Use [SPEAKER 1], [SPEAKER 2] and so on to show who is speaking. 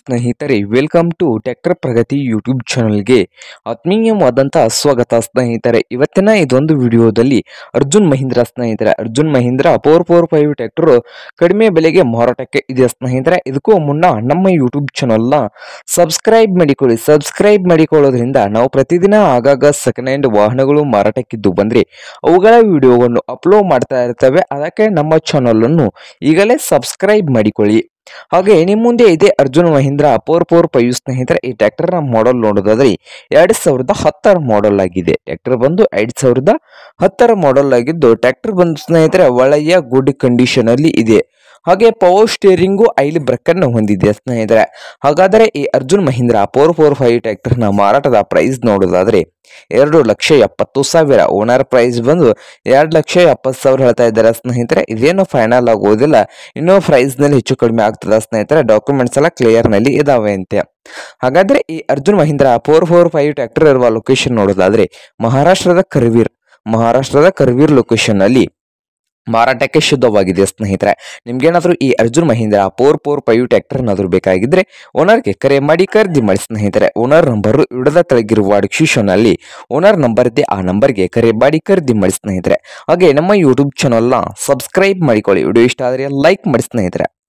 [SPEAKER 1] ಸ್ನೇಹಿತರೆ welcome to tractor Pragati YouTube ಚಾನಲ್ಗೆ ಆತ್ಮೀಯವಾದಂತಹ ಸ್ವಾಗತ ಸ್ನೇಹಿತರೆ ಇವತ್ತಿನ ಇದೊಂದು ವಿಡಿಯೋದಲ್ಲಿ ಅರ್ಜುನ್ ಮಹೀಂದ್ರ ಸ್ನೇಹಿತರೆ Arjun Mahindra four four five tractor ಕಡಿಮೆ ಬೆಲೆಗೆ ಮಾರಾಟಕ್ಕೆ ಇದೆ ಸ್ನೇಹಿತರೆ ಇದಕ್ಕೂ ಮುನ್ನ ನಮ್ಮ ಯೂಟ್ಯೂಬ್ ಚಾನಲ್ನ ಸಬ್ಸ್ಕ್ರೈಬ್ ಮಾಡಿಕೊಳ್ಳಿ ಸಬ್ಸ್ಕ್ರೈಬ್ ಮಾಡಿಕೊಳ್ಳೋದ್ರಿಂದ ನಾವು ಪ್ರತಿದಿನ ಆಗಾಗ ಸೆಕೆಂಡ್ ಹ್ಯಾಂಡ್ ವಾಹನಗಳು ಮಾರಾಟಕ್ಕಿದ್ದು ಬಂದರೆ ಅವುಗಳ ವಿಡಿಯೋವನ್ನು ಅಪ್ಲೋಡ್ ಮಾಡ್ತಾ ಇರ್ತವೆ ಅದಕ್ಕೆ ನಮ್ಮ ಚಾನಲನ್ನು ಈಗಲೇ ಸಬ್ಸ್ಕ್ರೈಬ್ ಮಾಡಿಕೊಳ್ಳಿ ಹಾಗೆ ನಿಮ್ಮ ಮುಂದೆ ಇದೆ Arjun Mahindra four four five ಸ್ನೇಹಿತರೆ ಈ ನ ಮಾಡೆಲ್ ನೋಡೋದಾದ್ರೆ ಎರಡ್ ಸಾವಿರದ ಹತ್ತರ ಮಾಡೆಲ್ ಆಗಿದೆ ಟ್ರ್ಯಾಕ್ಟರ್ ಬಂದು ಎರಡ್ ಸಾವಿರದ ಹತ್ತರ ಮಾಡೆಲ್ ಆಗಿದ್ದು ಟ್ರ್ಯಾಕ್ಟರ್ ಬಂದು ಸ್ನೇಹಿತರೆ ಒಳ್ಳೆಯ ಗುಡ್ ಕಂಡೀಷನ್ ಅಲ್ಲಿ ಇದೆ ಹಾಗೆ ಪವರ್ ಸ್ಟೇರಿಂಗು ಐಲಿ ಬ್ರೇಕ್ ಅನ್ನು ಹೊಂದಿದೆ ಸ್ನೇಹಿತರೆ ಹಾಗಾದರೆ ಈ Arjun Mahindra four four five ಟ್ರ್ಯಾಕ್ಟರ್ನ ಮಾರಾಟದ ಪ್ರೈಸ್ ನೋಡೋದಾದರೆ ಎರಡು ಲಕ್ಷ ಎಪ್ಪತ್ತು ಸಾವಿರ ಓನರ್ ಪ್ರೈಸ್ ಬಂದು ಎರಡು ಲಕ್ಷ ಎಪ್ಪತ್ತು ಸಾವಿರ ಹೇಳ್ತಾ ಇದ್ದಾರೆ ಸ್ನೇಹಿತರೆ ಇದೇನು ಫೈನಲ್ ಆಗೋದಿಲ್ಲ ಇನ್ನೂ ಪ್ರೈಸ್ ನಲ್ಲಿ ಹೆಚ್ಚು ಕಡಿಮೆ ಆಗ್ತದೆ ಸ್ನೇಹಿತರೆ ಡಾಕ್ಯುಮೆಂಟ್ಸ್ ಎಲ್ಲ ಕ್ಲಿಯರ್ ನಲ್ಲಿ ಇದಾವೆ ಅಂತೆ ಹಾಗಾದ್ರೆ ಈ Arjun Mahindra four four five tractor ಇರುವ ಲೊಕೇಶನ್ ನೋಡೋದಾದ್ರೆ ಮಹಾರಾಷ್ಟ್ರದ ಕರ್ವೀರ್ ಮಹಾರಾಷ್ಟ್ರದ ಕರ್ವೀರ್ ಲೊಕೇಶನ್ ಅಲ್ಲಿ ಮಾರಾಟಕ್ಕೆ ಶುದ್ಧವಾಗಿದೆ ಸ್ನೇಹಿತರೆ ನಿಮ್ಗೇನಾದರೂ ಈ Arjun Mahindra four four five tractor ಏನಾದರೂ ಬೇಕಾಗಿದ್ದರೆ ಓನರ್ಗೆ ಕರೆ ಮಾಡಿ ಖರೀದಿ ಮಾಡಿ ಸ್ನೇಹಿತರೆ ಓನರ್ ನಂಬರ್ ಇಡದ ತೆಳಗಿರುವ ಡಿಸ್ಕ್ರಿಪ್ಷನಲ್ಲಿ ಓನರ್ ನಂಬರ್ ಇದೆ ಆ ನಂಬರ್ಗೆ ಕರೆ ಮಾಡಿ ಖರೀದಿ ಮಾಡಿ ಸ್ನೇಹಿತರೆ ಹಾಗೆ ನಮ್ಮ ಯೂಟ್ಯೂಬ್ ಚಾನಲ್ನ ಸಬ್ಸ್ಕ್ರೈಬ್ ಮಾಡಿಕೊಳ್ಳಿ ವಿಡಿಯೋ ಇಷ್ಟ ಆದರೆ ಲೈಕ್ ಮಾಡಿ ಸ್ನೇಹಿತರೆ